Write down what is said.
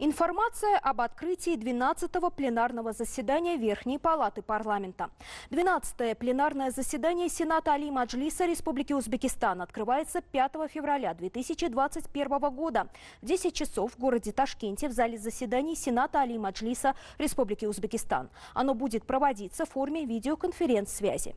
Информация об открытии 12-го пленарного заседания Верхней Палаты парламента. 12-е пленарное заседание Сената Али Маджлиса Республики Узбекистан открывается 5 февраля 2021 года в 10 часов в городе Ташкенте в зале заседаний Сената Али Маджлиса Республики Узбекистан. Оно будет проводиться в форме видеоконференц-связи.